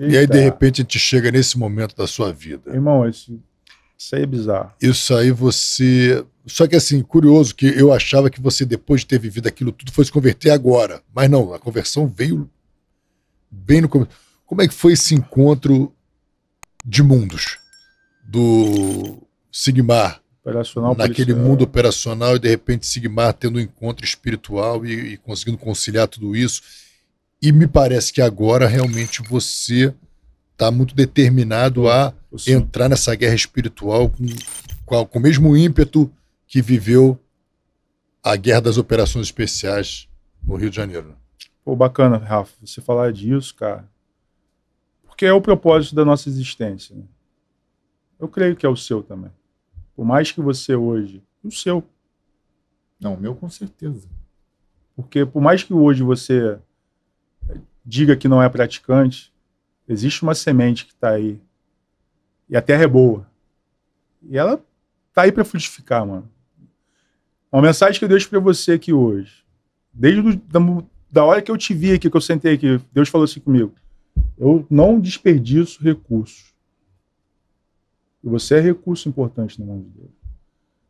Eita. E aí, de repente, te chega nesse momento da sua vida. Irmão, isso, isso aí é bizarro. Isso aí você. Só que assim, curioso que eu achava que você, depois de ter vivido aquilo tudo, foi se converter agora. Mas não, a conversão veio bem no começo. Como é que foi esse encontro de mundos do Sigmar? Operacional, naquele policial. mundo operacional e de repente Sigmar tendo um encontro espiritual e, e conseguindo conciliar tudo isso e me parece que agora realmente você está muito determinado a entrar nessa guerra espiritual com, com o mesmo ímpeto que viveu a guerra das operações especiais no Rio de Janeiro. Né? Pô, bacana, Rafa, você falar disso, cara. Porque é o propósito da nossa existência. Né? Eu creio que é o seu também. Por mais que você hoje. O seu. Não, o meu com certeza. Porque por mais que hoje você diga que não é praticante, existe uma semente que está aí. E a terra é boa. E ela tá aí para frutificar, mano. Uma mensagem que eu deixo para você aqui hoje. Desde da, da hora que eu te vi aqui, que eu sentei aqui, Deus falou assim comigo. Eu não desperdiço recursos. E você é recurso importante na mão de Deus.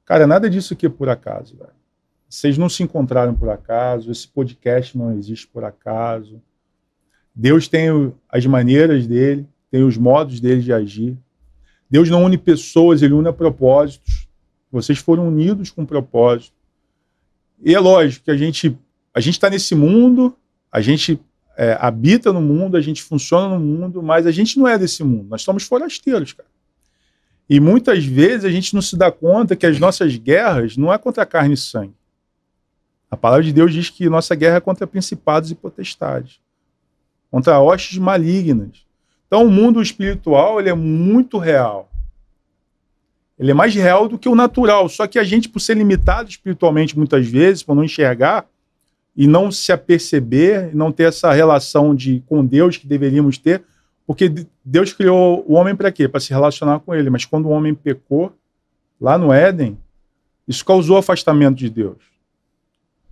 Cara, nada disso aqui é por acaso, velho. Vocês não se encontraram por acaso, esse podcast não existe por acaso. Deus tem as maneiras dele, tem os modos dele de agir. Deus não une pessoas, ele une propósitos. Vocês foram unidos com um propósito. E é lógico que a gente a gente está nesse mundo, a gente é, habita no mundo, a gente funciona no mundo, mas a gente não é desse mundo. Nós somos forasteiros, cara. E muitas vezes a gente não se dá conta que as nossas guerras não é contra carne e sangue. A palavra de Deus diz que nossa guerra é contra principados e potestades contra hostes malignas. Então, o mundo espiritual ele é muito real. Ele é mais real do que o natural. Só que a gente, por ser limitado espiritualmente muitas vezes, por não enxergar e não se aperceber, não ter essa relação de com Deus que deveríamos ter, porque Deus criou o homem para quê? Para se relacionar com ele. Mas quando o homem pecou, lá no Éden, isso causou afastamento de Deus.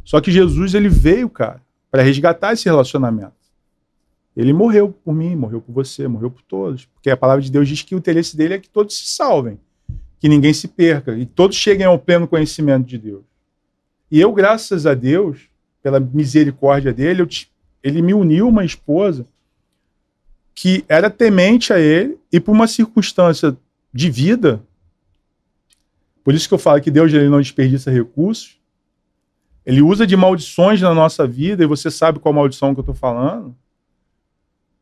Só que Jesus ele veio, cara, para resgatar esse relacionamento. Ele morreu por mim, morreu por você, morreu por todos. Porque a palavra de Deus diz que o interesse dele é que todos se salvem, que ninguém se perca e todos cheguem ao pleno conhecimento de Deus. E eu, graças a Deus, pela misericórdia dele, ele me uniu uma esposa que era temente a ele e por uma circunstância de vida. Por isso que eu falo que Deus ele não desperdiça recursos. Ele usa de maldições na nossa vida, e você sabe qual maldição que eu estou falando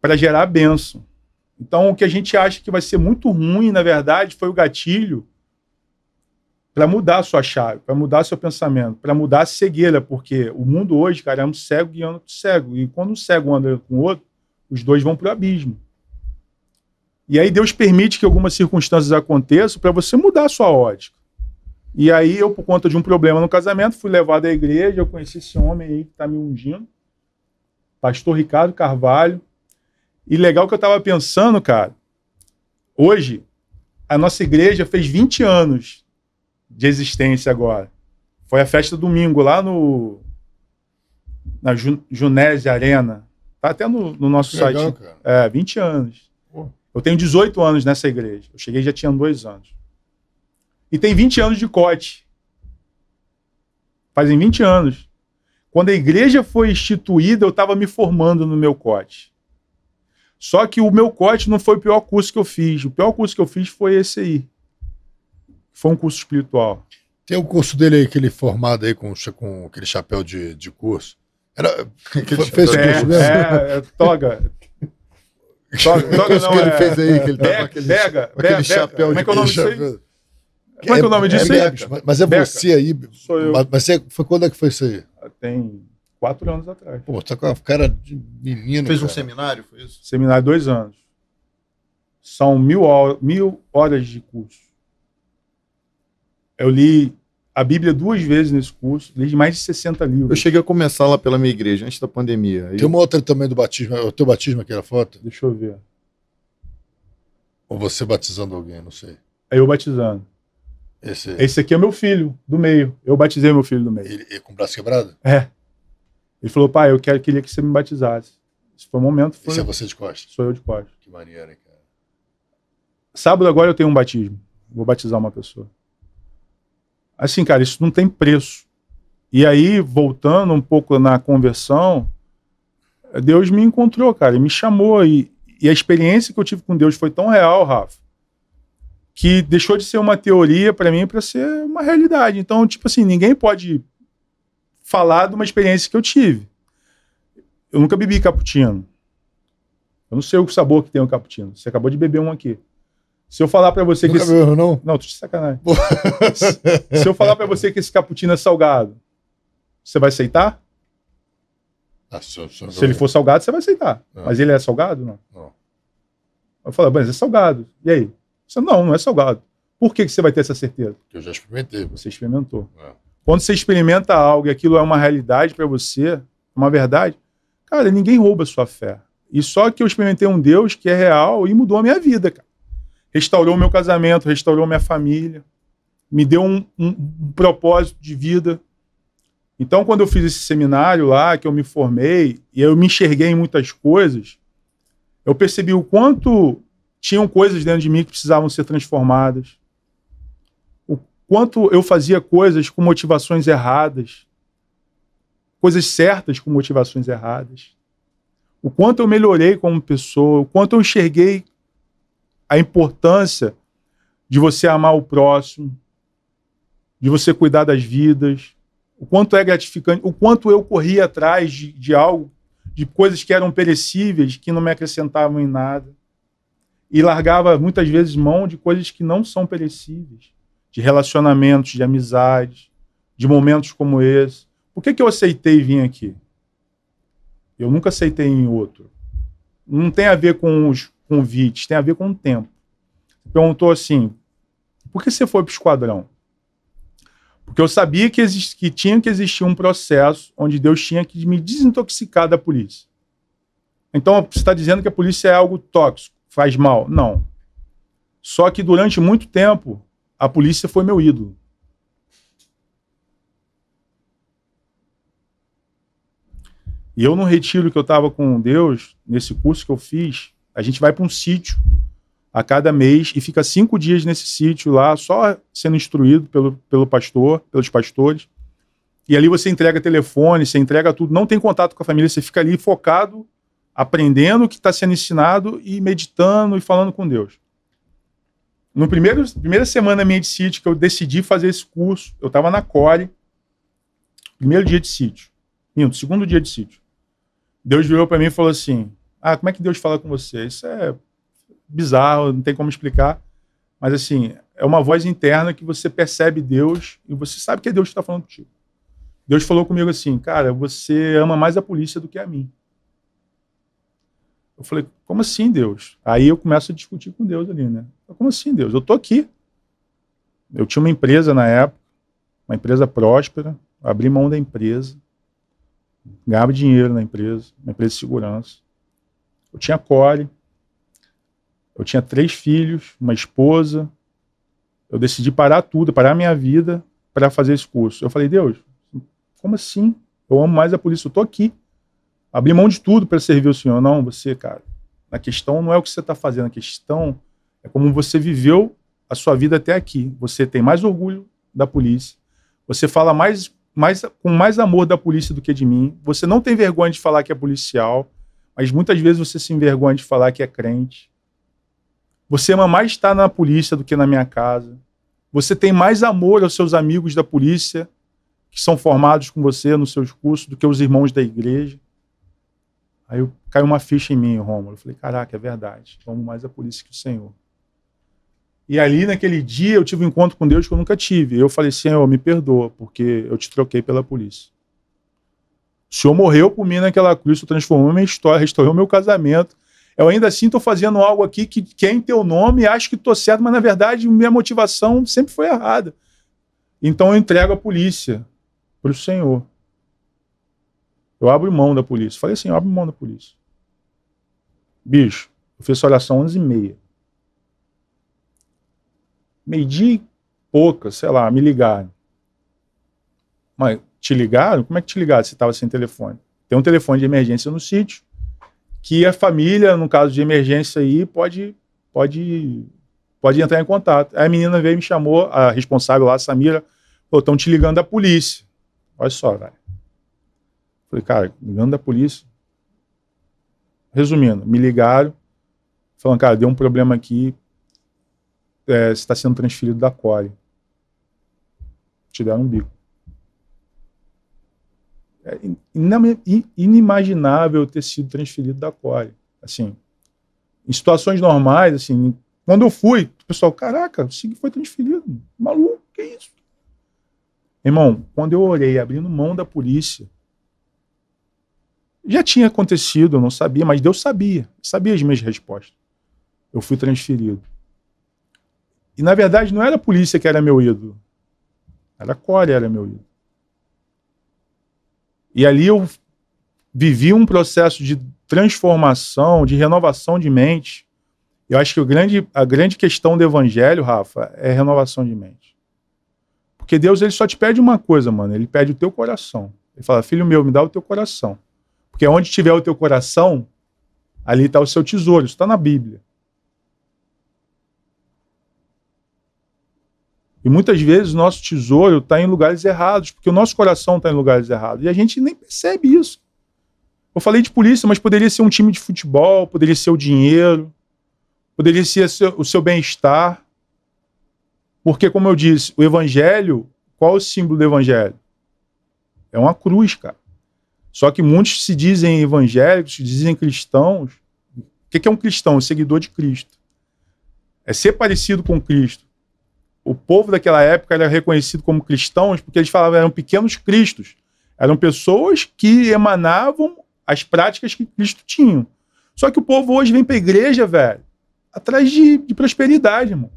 para gerar benção. Então, o que a gente acha que vai ser muito ruim, na verdade, foi o gatilho para mudar a sua chave, para mudar seu pensamento, para mudar a cegueira, porque o mundo hoje, cara, é um cego guiando outro cego. E quando um cego anda com o outro, os dois vão para o abismo. E aí Deus permite que algumas circunstâncias aconteçam para você mudar a sua ótica. E aí eu, por conta de um problema no casamento, fui levado à igreja, eu conheci esse homem aí que está me ungindo, pastor Ricardo Carvalho, e legal que eu estava pensando, cara, hoje a nossa igreja fez 20 anos de existência agora. Foi a festa domingo lá no na Junese Arena. Tá até no, no nosso legal, site. Cara. É, 20 anos. Pô. Eu tenho 18 anos nessa igreja. Eu cheguei já tinha dois anos. E tem 20 anos de cote. Fazem 20 anos. Quando a igreja foi instituída, eu estava me formando no meu cote. Só que o meu corte não foi o pior curso que eu fiz. O pior curso que eu fiz foi esse aí. Foi um curso espiritual. Tem o um curso dele aí, aquele formado aí com, com aquele chapéu de, de curso. Era, que ele fez é, curso mesmo? É, é toga. toga, toga não, que ele é, fez aí, que ele tava tá aquele, bega, aquele bega, chapéu bega. É de é Como é que é o nome disso Como é que é o nome disso aí? Mas é você aí. Sou eu. Mas, mas foi quando é que foi isso aí? Ah, tem Quatro anos atrás. Pô, tá com a cara de menino. Fez cara. um seminário, foi isso? Seminário, dois anos. São mil, horas, mil horas de curso. Eu li a Bíblia duas vezes nesse curso, li mais de 60 livros. Eu cheguei a começar lá pela minha igreja, antes da pandemia. Aí... Tem uma outra também do batismo, é o teu batismo aqui na foto? Deixa eu ver. Ou você batizando alguém, não sei. É eu batizando. Esse, Esse aqui é meu filho, do meio. Eu batizei meu filho do meio. Ele, ele com o braço quebrado? É. Ele falou, pai, eu quero, queria que você me batizasse. Esse foi o momento. Foi... Esse é você de costas? Sou eu de costas. Que maneira, cara. Sábado agora eu tenho um batismo. Vou batizar uma pessoa. Assim, cara, isso não tem preço. E aí, voltando um pouco na conversão, Deus me encontrou, cara, e me chamou. E, e a experiência que eu tive com Deus foi tão real, Rafa, que deixou de ser uma teoria para mim para ser uma realidade. Então, tipo assim, ninguém pode falar de uma experiência que eu tive. Eu nunca bebi cappuccino. Eu não sei o sabor que tem o cappuccino. Você acabou de beber um aqui. Se eu falar para você nunca que. esse... não? Não, tô de sacanagem. se, se eu falar para você que esse cappuccino é salgado, você vai aceitar? Ah, se, ele for salgado, você vai aceitar. Mas ele é salgado? Não. não. Eu falo, mas é salgado. E aí? Você, não, não é salgado. Por que, que você vai ter essa certeza? Porque eu já experimentei. Você experimentou. É. Quando você experimenta algo e aquilo é uma realidade para você, uma verdade, cara, ninguém rouba a sua fé. E só que eu experimentei um Deus que é real e mudou a minha vida, cara. Restaurou meu casamento, restaurou minha família, me deu um, um, um propósito de vida. Então, quando eu fiz esse seminário lá, que eu me formei, e eu me enxerguei em muitas coisas, eu percebi o quanto tinham coisas dentro de mim que precisavam ser transformadas quanto eu fazia coisas com motivações erradas, coisas certas com motivações erradas, o quanto eu melhorei como pessoa, o quanto eu enxerguei a importância de você amar o próximo, de você cuidar das vidas, o quanto é gratificante, o quanto eu corri atrás de, de algo, de coisas que eram perecíveis, que não me acrescentavam em nada, e largava muitas vezes mão de coisas que não são perecíveis de relacionamentos, de amizades, de momentos como esse. Por que, que eu aceitei vir aqui? Eu nunca aceitei em outro. Não tem a ver com os convites, tem a ver com o tempo. Perguntou assim: por que você foi para o esquadrão? Porque eu sabia que, exist, que tinha que existir um processo onde Deus tinha que me desintoxicar da polícia. Então você está dizendo que a polícia é algo tóxico, faz mal. Não. Só que durante muito tempo a polícia foi meu ídolo. E eu, no retiro que eu estava com Deus, nesse curso que eu fiz, a gente vai para um sítio a cada mês e fica cinco dias nesse sítio lá, só sendo instruído pelo, pelo pastor, pelos pastores. E ali você entrega telefone, você entrega tudo, não tem contato com a família, você fica ali focado, aprendendo o que está sendo ensinado e meditando e falando com Deus. No primeiro primeira semana minha de sítio que eu decidi fazer esse curso, eu estava na Core, primeiro dia de sítio, não, segundo dia de sítio. Deus virou para mim e falou assim: Ah, como é que Deus fala com você? Isso é bizarro, não tem como explicar. Mas assim, é uma voz interna que você percebe Deus e você sabe que é Deus que está falando contigo. Deus falou comigo assim, cara, você ama mais a polícia do que a mim. Eu falei, como assim, Deus? Aí eu começo a discutir com Deus ali, né? Como assim, Deus? Eu tô aqui. Eu tinha uma empresa na época, uma empresa próspera, abri mão da empresa, ganhava dinheiro na empresa, uma empresa de segurança. Eu tinha core, eu tinha três filhos, uma esposa. Eu decidi parar tudo, parar minha vida para fazer esse curso. Eu falei, Deus, como assim? Eu amo mais a polícia, eu tô aqui abrir mão de tudo para servir o Senhor. Não, você, cara, na questão não é o que você está fazendo, a questão é como você viveu a sua vida até aqui. Você tem mais orgulho da polícia, você fala mais, mais com mais amor da polícia do que de mim, você não tem vergonha de falar que é policial, mas muitas vezes você se envergonha de falar que é crente. Você ama mais estar na polícia do que na minha casa. Você tem mais amor aos seus amigos da polícia que são formados com você nos seus cursos do que os irmãos da igreja. Aí eu, caiu uma ficha em mim, Rômulo. Eu falei, caraca, é verdade. Amo mais a polícia que o Senhor. E ali, naquele dia, eu tive um encontro com Deus que eu nunca tive. Eu falei, Senhor, me perdoa, porque eu te troquei pela polícia. O Senhor morreu por mim naquela cruz, transformou minha história, restaurou meu casamento. Eu ainda assim estou fazendo algo aqui que quem em teu nome, acho que estou certo, mas na verdade minha motivação sempre foi errada. Então eu entrego a polícia para o Senhor. Eu abro mão da polícia. Falei assim, eu abro mão da polícia. Bicho, eu fiz oração 11 e meia. Meio-dia e pouca, sei lá, me ligaram. Mas te ligaram? Como é que te ligaram se estava sem telefone? Tem um telefone de emergência no sítio que a família, no caso de emergência aí, pode, pode, pode entrar em contato. Aí a menina veio e me chamou, a responsável lá, a Samira, estão te ligando da polícia. Olha só, velho. Falei, cara, ligando da polícia. Resumindo, me ligaram, falando, cara, deu um problema aqui, é, você está sendo transferido da Core. Te deram um bico. É inimaginável ter sido transferido da Core. Assim, em situações normais, assim, quando eu fui, o pessoal, caraca, o Sig foi transferido. Maluco, que isso? Irmão, quando eu orei abrindo mão da polícia, já tinha acontecido, eu não sabia, mas Deus sabia, sabia as minhas respostas. Eu fui transferido. E na verdade não era a polícia que era meu ídolo. Era a Core era meu ídolo. E ali eu vivi um processo de transformação, de renovação de mente. Eu acho que grande, a grande questão do evangelho, Rafa, é renovação de mente. Porque Deus ele só te pede uma coisa, mano. Ele pede o teu coração. Ele fala, filho meu, me dá o teu coração. Porque onde tiver o teu coração, ali está o seu tesouro. Isso está na Bíblia. E muitas vezes o nosso tesouro está em lugares errados, porque o nosso coração está em lugares errados. E a gente nem percebe isso. Eu falei de polícia, mas poderia ser um time de futebol, poderia ser o dinheiro, poderia ser o seu bem-estar. Porque, como eu disse, o evangelho, qual é o símbolo do evangelho? É uma cruz, cara. Só que muitos se dizem evangélicos, se dizem cristãos. O que é um cristão? Um seguidor de Cristo. É ser parecido com Cristo. O povo daquela época era reconhecido como cristãos porque eles falavam eram pequenos cristos. Eram pessoas que emanavam as práticas que Cristo tinha. Só que o povo hoje vem para a igreja, velho, atrás de, de, prosperidade, irmão.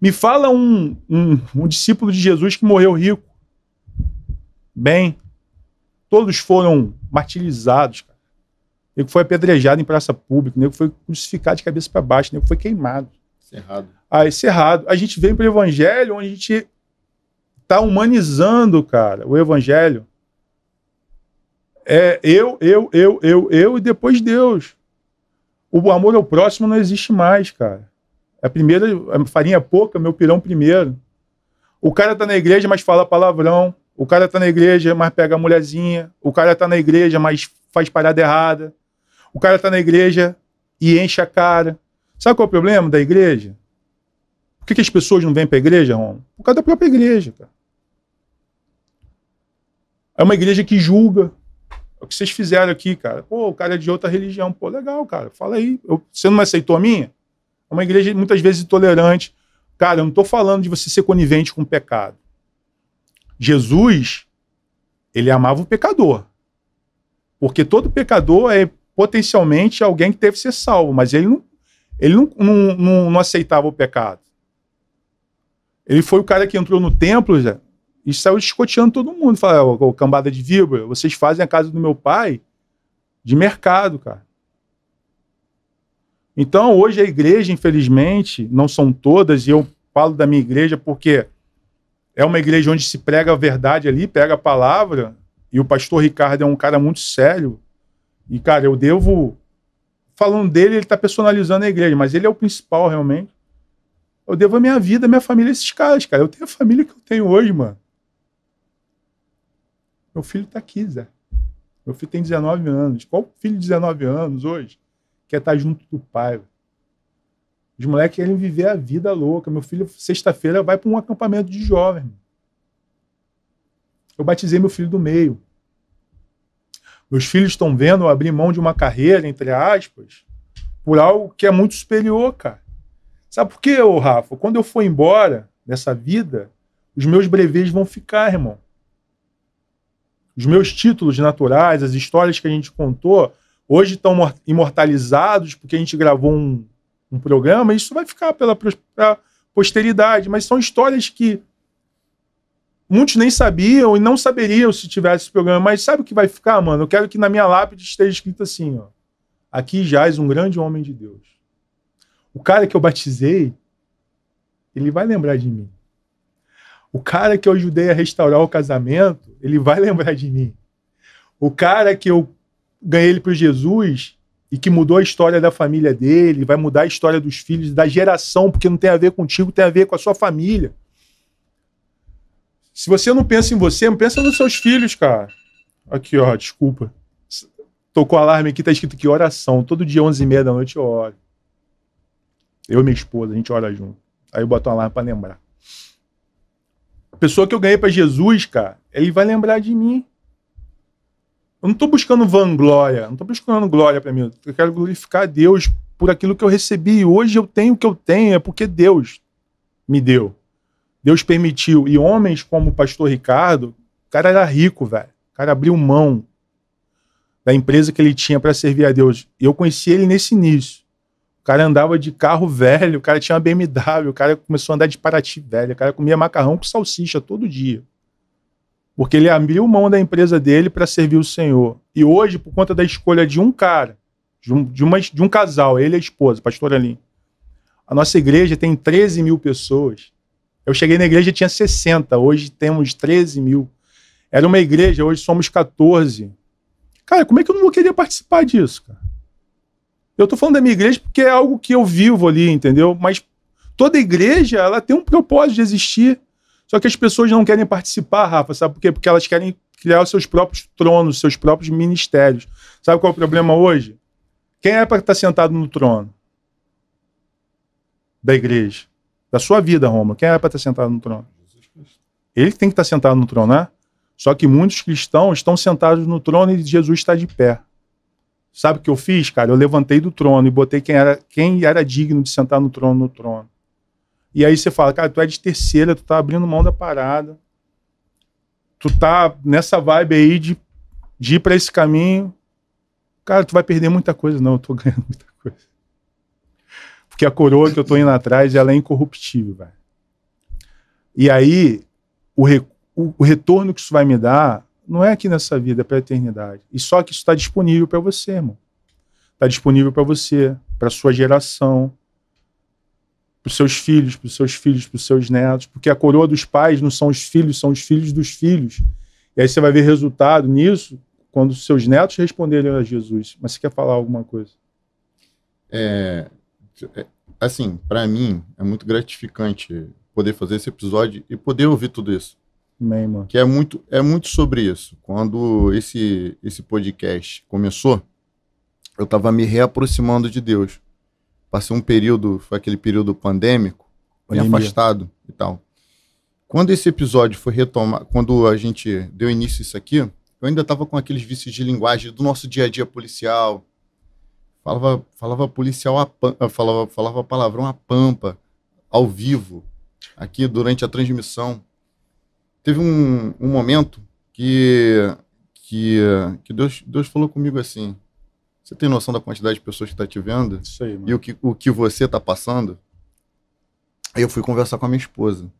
Me fala um, um, um discípulo de Jesus que morreu rico. Bem, Todos foram martirizados. Cara. nego foi apedrejado em praça pública, o nego foi crucificado de cabeça para baixo, o nego foi queimado. Cerrado. Aí, cerrado. A gente vem para o evangelho onde a gente está humanizando, cara, o evangelho. É eu, eu, eu, eu, eu e depois Deus. O amor ao próximo não existe mais, cara. A primeira, a farinha pouca, meu pirão primeiro. O cara tá na igreja, mas fala palavrão. O cara tá na igreja, mas pega a mulherzinha. O cara tá na igreja, mas faz parada errada. O cara tá na igreja e enche a cara. Sabe qual é o problema da igreja? Por que, que as pessoas não vêm para a igreja, homem? Por causa da própria igreja, cara. É uma igreja que julga. É o que vocês fizeram aqui, cara. Pô, o cara é de outra religião. Pô, legal, cara. Fala aí. Eu, você não aceitou a minha? É uma igreja muitas vezes intolerante. Cara, eu não estou falando de você ser conivente com o pecado. Jesus, ele amava o pecador. Porque todo pecador é potencialmente alguém que deve ser salvo, mas ele não, ele não, não, não, não aceitava o pecado. Ele foi o cara que entrou no templo já, e saiu escoteando todo mundo. Falava, ô, cambada de víbora, vocês fazem a casa do meu pai de mercado, cara. Então, hoje a igreja, infelizmente, não são todas, e eu falo da minha igreja porque é uma igreja onde se prega a verdade ali, prega a palavra, e o pastor Ricardo é um cara muito sério. E, cara, eu devo. Falando dele, ele está personalizando a igreja, mas ele é o principal realmente. Eu devo a minha vida, a minha família a esses caras, cara. Eu tenho a família que eu tenho hoje, mano. Meu filho está aqui, Zé. Meu filho tem 19 anos. Qual filho de 19 anos hoje quer estar tá junto do pai? Os moleques querem viver a vida louca. Meu filho, sexta-feira, vai para um acampamento de jovem. Eu batizei meu filho do meio. Meus filhos estão vendo eu abrir mão de uma carreira, entre aspas, por algo que é muito superior, cara. Sabe por quê, ô Rafa? Quando eu for embora dessa vida, os meus breves vão ficar, irmão. Os meus títulos naturais, as histórias que a gente contou, hoje estão imortalizados porque a gente gravou um, um programa, isso vai ficar pela posteridade, mas são histórias que muitos nem sabiam e não saberiam se tivesse esse programa, mas sabe o que vai ficar, mano? Eu quero que na minha lápide esteja escrito assim, ó. Aqui jaz um grande homem de Deus. O cara que eu batizei, ele vai lembrar de mim. O cara que eu ajudei a restaurar o casamento, ele vai lembrar de mim. O cara que eu ganhei ele para Jesus, e que mudou a história da família dele, vai mudar a história dos filhos, da geração, porque não tem a ver contigo, tem a ver com a sua família. Se você não pensa em você, pensa nos seus filhos, cara. Aqui, ó, desculpa. Tocou alarme aqui, tá escrito que oração. Todo dia, 11h30 da noite, eu oro. Eu e minha esposa, a gente ora junto. Aí eu boto um alarme pra lembrar. A pessoa que eu ganhei para Jesus, cara, ele vai lembrar de mim. Eu não estou buscando vanglória, não estou buscando glória para mim. Eu quero glorificar Deus por aquilo que eu recebi. Hoje eu tenho o que eu tenho, é porque Deus me deu. Deus permitiu. E homens como o pastor Ricardo, o cara era rico, velho. O cara abriu mão da empresa que ele tinha para servir a Deus. E eu conheci ele nesse início. O cara andava de carro velho, o cara tinha uma BMW, o cara começou a andar de Paraty velho, o cara comia macarrão com salsicha todo dia. Porque ele abriu mão da empresa dele para servir o Senhor. E hoje, por conta da escolha de um cara, de um, de, uma, de um casal, ele e a esposa, pastor Aline, a nossa igreja tem 13 mil pessoas. Eu cheguei na igreja tinha 60, hoje temos 13 mil. Era uma igreja, hoje somos 14. Cara, como é que eu não vou querer participar disso, cara? Eu tô falando da minha igreja porque é algo que eu vivo ali, entendeu? Mas toda igreja, ela tem um propósito de existir. Só que as pessoas não querem participar, Rafa, sabe por quê? Porque elas querem criar os seus próprios tronos, seus próprios ministérios. Sabe qual é o problema hoje? Quem é para estar tá sentado no trono? Da igreja. Da sua vida, Roma? Quem é para estar sentado no trono? Ele tem que estar tá sentado no trono, né? Só que muitos cristãos estão sentados no trono e Jesus está de pé. Sabe o que eu fiz, cara? Eu levantei do trono e botei quem era, quem era digno de sentar no trono no trono. E aí você fala, cara, tu é de terceira, tu tá abrindo mão da parada. Tu tá nessa vibe aí de, de ir pra esse caminho. Cara, tu vai perder muita coisa. Não, eu tô ganhando muita coisa. Porque a coroa que eu tô indo atrás, ela é incorruptível, velho. E aí, o, re, o, o retorno que isso vai me dar não é aqui nessa vida, é para a eternidade. E só que isso está disponível para você, irmão. Está disponível para você, para sua geração, para os seus filhos, para os seus filhos, para os seus netos, porque a coroa dos pais não são os filhos, são os filhos dos filhos. E aí você vai ver resultado nisso quando os seus netos responderem a Jesus. Mas você quer falar alguma coisa? É, é assim, para mim é muito gratificante poder fazer esse episódio e poder ouvir tudo isso. Amém, mano. Que é muito, é muito sobre isso. Quando esse, esse podcast começou, eu estava me reaproximando de Deus. Passei um período, foi aquele período pandêmico, me afastado e tal. Quando esse episódio foi retomado, quando a gente deu início a isso aqui, eu ainda estava com aqueles vícios de linguagem do nosso dia a dia policial. Falava, falava policial, a, falava, falava palavrão a pampa, ao vivo, aqui durante a transmissão. Teve um, um momento que, que, que Deus, Deus falou comigo assim: você tem noção da quantidade de pessoas que está te vendo? Isso aí, mano. E o que, o que você está passando? Aí eu fui conversar com a minha esposa.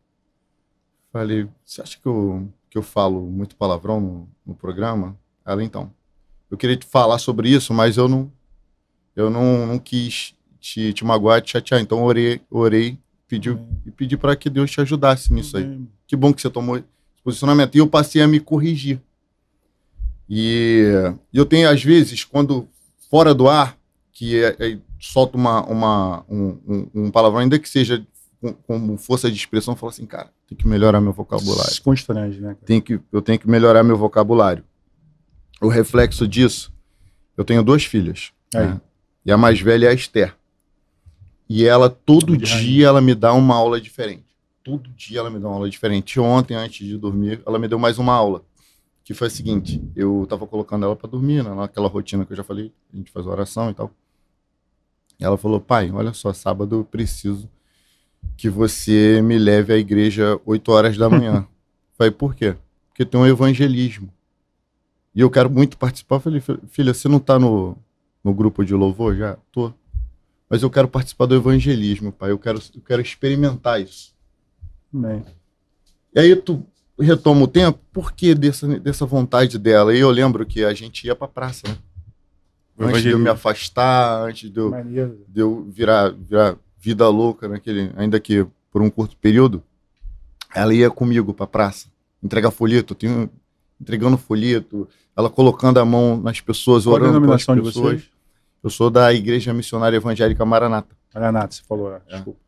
Falei, você acha que eu, que eu falo muito palavrão no, no programa? Ela, então, eu queria te falar sobre isso, mas eu não, eu não, não quis te, te magoar, te chatear. Então, orei, orei pedi, e uhum. pedi para que Deus te ajudasse nisso Amém. aí. Uhum. Que bom que você tomou esse posicionamento. E eu passei a me corrigir. E eu tenho, às vezes, quando fora do ar, que é, é, solta uma, uma, um, um, palavrão, ainda que seja com, com, força de expressão, fala assim, cara, tem que melhorar meu vocabulário. Se constrange, né? Tem que, eu tenho que melhorar meu vocabulário. O reflexo disso, eu tenho duas filhas. Né? E a mais velha é a Esther. E ela, todo dia, rainha. ela me dá uma aula diferente. Todo dia ela me dá uma aula diferente. Ontem, antes de dormir, ela me deu mais uma aula que foi a seguinte: eu tava colocando ela para dormir, né, naquela rotina que eu já falei, a gente faz oração e tal. E ela falou: pai, olha só, sábado eu preciso que você me leve à igreja 8 horas da manhã. falei: por quê? Porque tem um evangelismo. E eu quero muito participar. Eu falei: filha, você não tá no, no grupo de louvor já? Tô. Mas eu quero participar do evangelismo, pai. Eu quero, eu quero experimentar isso. Bem. E aí tu retomo o tempo, por que dessa, dessa vontade dela? E eu lembro que a gente ia pra praça, né? Antes de eu me afastar, antes de eu, de eu virar, virar vida louca naquele, ainda que por um curto período, ela ia comigo pra praça, entregar folheto, tenho, entregando folheto, ela colocando a mão nas pessoas, Qual orando pelas pessoas. Eu sou da Igreja Missionária Evangélica Maranata. Maranata, você falou, é. é. desculpa.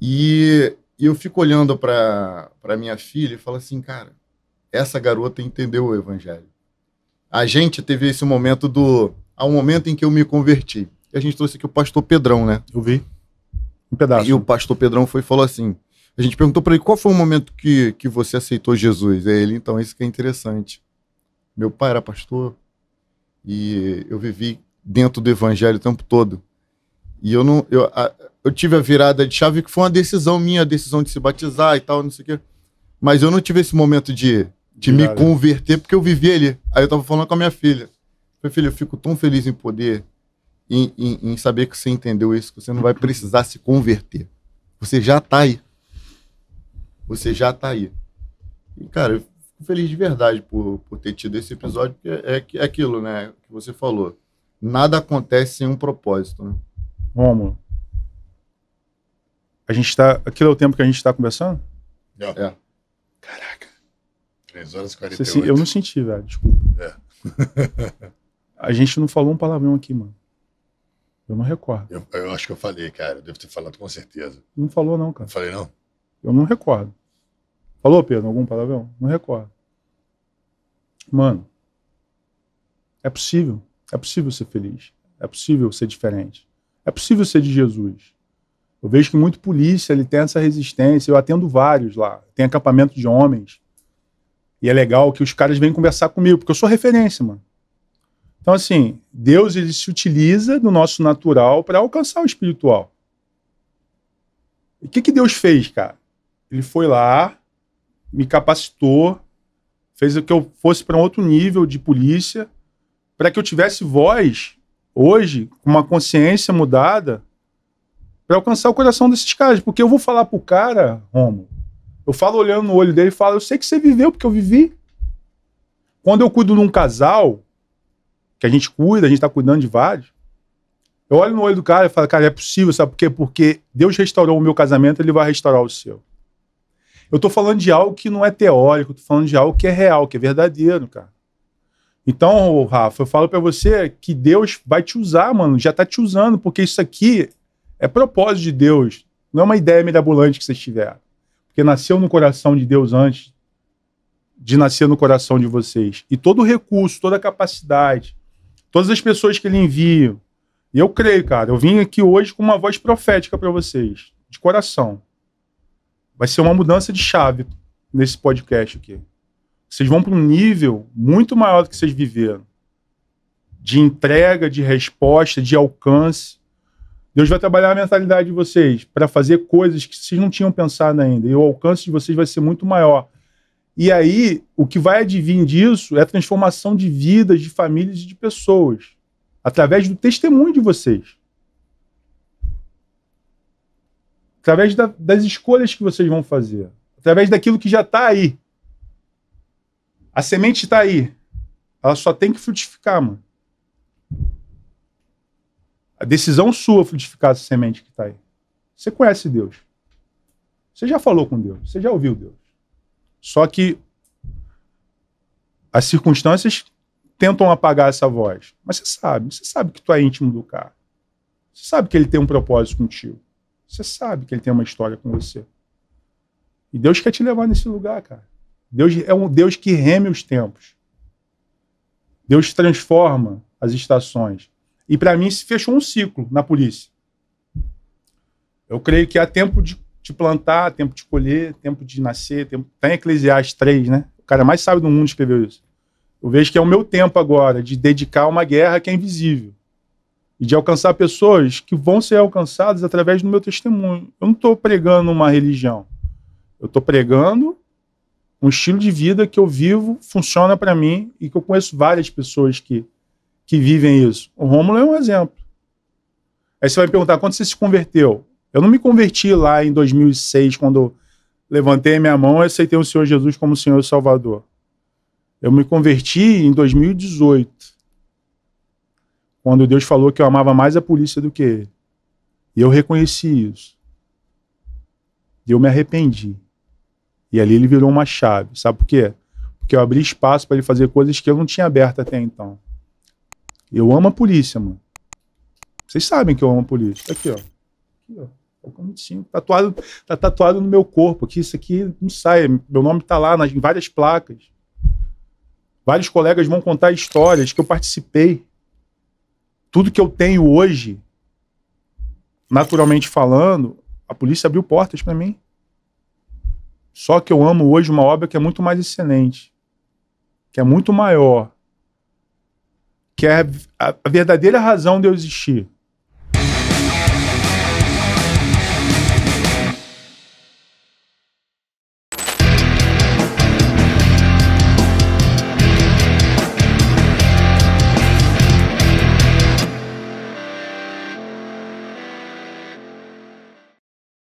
E e eu fico olhando para minha filha e falo assim, cara, essa garota entendeu o evangelho. A gente teve esse momento do. Há um momento em que eu me converti. E a gente trouxe aqui o pastor Pedrão, né? Eu vi. Um pedaço. E o pastor Pedrão foi falou assim: a gente perguntou para ele qual foi o momento que, que você aceitou Jesus. É ele, então, isso que é interessante. Meu pai era pastor e eu vivi dentro do evangelho o tempo todo. E eu não. Eu, a, eu tive a virada de chave, que foi uma decisão minha, a decisão de se batizar e tal, não sei o quê. Mas eu não tive esse momento de, de me converter, porque eu vivi ali. Aí eu tava falando com a minha filha. Meu filho, eu fico tão feliz em poder, em, em, em saber que você entendeu isso, que você não vai precisar se converter. Você já tá aí. Você já tá aí. E, cara, eu fico feliz de verdade por, por ter tido esse episódio, porque é, é, é aquilo, né, que você falou. Nada acontece sem um propósito, né? Romulo, a gente tá. Aquilo é o tempo que a gente tá conversando? Não. É. Caraca. 3 horas e 48. Você, eu não senti, velho. Desculpa. É. a gente não falou um palavrão aqui, mano. Eu não recordo. Eu, eu acho que eu falei, cara. Eu devo ter falado com certeza. Não falou, não, cara. Não falei, não? Eu não recordo. Falou, Pedro, algum palavrão? Não recordo. Mano, é possível. É possível ser feliz. É possível ser diferente. É possível ser de Jesus. Eu vejo que muito polícia ele tem essa resistência. Eu atendo vários lá. Tem acampamento de homens. E é legal que os caras vêm conversar comigo, porque eu sou referência, mano. Então, assim, Deus ele se utiliza do nosso natural para alcançar o espiritual. E o que, que Deus fez, cara? Ele foi lá, me capacitou, fez que eu fosse para um outro nível de polícia, para que eu tivesse voz hoje, com uma consciência mudada, para alcançar o coração desses caras. Porque eu vou falar pro cara, Romo, eu falo olhando no olho dele e falo, eu sei que você viveu, porque eu vivi. Quando eu cuido de um casal, que a gente cuida, a gente tá cuidando de vários, eu olho no olho do cara e falo, cara, é possível, sabe por quê? Porque Deus restaurou o meu casamento, ele vai restaurar o seu. Eu tô falando de algo que não é teórico, tô falando de algo que é real, que é verdadeiro, cara. Então, Rafa, eu falo para você que Deus vai te usar, mano, já tá te usando, porque isso aqui é propósito de Deus, não é uma ideia mirabolante que vocês tiveram. Porque nasceu no coração de Deus antes de nascer no coração de vocês. E todo o recurso, toda a capacidade, todas as pessoas que ele envia. E eu creio, cara, eu vim aqui hoje com uma voz profética para vocês, de coração. Vai ser uma mudança de chave nesse podcast aqui. Vocês vão para um nível muito maior do que vocês viveram de entrega, de resposta, de alcance. Deus vai trabalhar a mentalidade de vocês para fazer coisas que vocês não tinham pensado ainda. E o alcance de vocês vai ser muito maior. E aí, o que vai advir disso é a transformação de vidas, de famílias e de pessoas. Através do testemunho de vocês. Através da, das escolhas que vocês vão fazer. Através daquilo que já está aí. A semente está aí. Ela só tem que frutificar, mano. A decisão sua frutificar essa semente que está aí. Você conhece Deus. Você já falou com Deus. Você já ouviu Deus. Só que as circunstâncias tentam apagar essa voz. Mas você sabe. Você sabe que tu é íntimo do cara. Você sabe que ele tem um propósito contigo. Você sabe que ele tem uma história com você. E Deus quer te levar nesse lugar, cara. Deus é um Deus que reme os tempos. Deus transforma as estações. E para mim se fechou um ciclo na polícia. Eu creio que há tempo de, de plantar, tempo de colher, tempo de nascer, tempo... tem tá Eclesiastes 3, né? O cara mais sábio do mundo escreveu isso. Eu vejo que é o meu tempo agora de dedicar uma guerra que é invisível e de alcançar pessoas que vão ser alcançadas através do meu testemunho. Eu não estou pregando uma religião. Eu estou pregando um estilo de vida que eu vivo, funciona para mim e que eu conheço várias pessoas que que vivem isso. O Rômulo é um exemplo. Aí você vai perguntar, quando você se converteu? Eu não me converti lá em 2006, quando levantei a minha mão e aceitei o Senhor Jesus como Senhor e Salvador. Eu me converti em 2018, quando Deus falou que eu amava mais a polícia do que ele. E eu reconheci isso. E eu me arrependi. E ali ele virou uma chave. Sabe por quê? Porque eu abri espaço para ele fazer coisas que eu não tinha aberto até então. Eu amo a polícia, mano. Vocês sabem que eu amo a polícia. Tá aqui, ó. Aqui, ó. Tá tatuado, tá tatuado no meu corpo aqui. Isso aqui não sai. Meu nome tá lá nas, em várias placas. Vários colegas vão contar histórias que eu participei. Tudo que eu tenho hoje, naturalmente falando, a polícia abriu portas para mim. Só que eu amo hoje uma obra que é muito mais excelente, que é muito maior, que é a verdadeira razão de eu existir.